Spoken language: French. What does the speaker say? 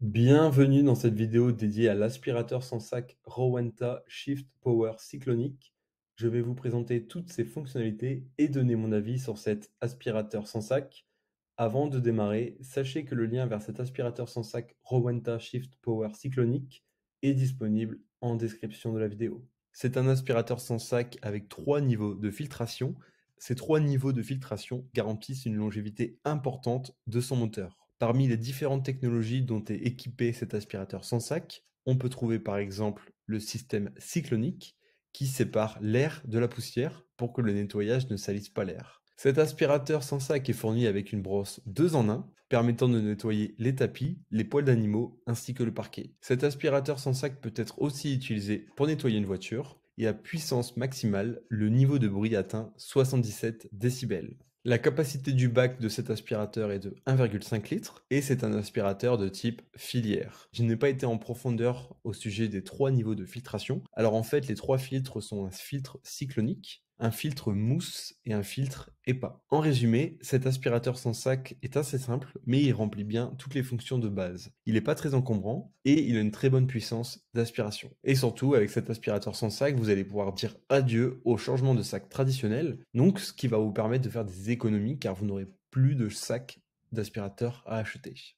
Bienvenue dans cette vidéo dédiée à l'aspirateur sans sac Rowenta Shift Power Cyclonic. Je vais vous présenter toutes ses fonctionnalités et donner mon avis sur cet aspirateur sans sac. Avant de démarrer, sachez que le lien vers cet aspirateur sans sac Rowenta Shift Power Cyclonic est disponible en description de la vidéo. C'est un aspirateur sans sac avec trois niveaux de filtration. Ces trois niveaux de filtration garantissent une longévité importante de son moteur. Parmi les différentes technologies dont est équipé cet aspirateur sans sac, on peut trouver par exemple le système cyclonique qui sépare l'air de la poussière pour que le nettoyage ne salisse pas l'air. Cet aspirateur sans sac est fourni avec une brosse 2 en 1 permettant de nettoyer les tapis, les poils d'animaux ainsi que le parquet. Cet aspirateur sans sac peut être aussi utilisé pour nettoyer une voiture et à puissance maximale, le niveau de bruit atteint 77 décibels. La capacité du bac de cet aspirateur est de 1,5 litre et c'est un aspirateur de type filière. Je n'ai pas été en profondeur au sujet des trois niveaux de filtration. Alors en fait, les trois filtres sont un filtre cyclonique, un filtre mousse et un filtre EPA. En résumé, cet aspirateur sans sac est assez simple, mais il remplit bien toutes les fonctions de base. Il n'est pas très encombrant et il a une très bonne puissance d'aspiration. Et surtout, avec cet aspirateur sans sac, vous allez pouvoir dire adieu au changement de sac traditionnel, donc ce qui va vous permettre de faire des économies car vous n'aurez plus de sac d'aspirateur à acheter.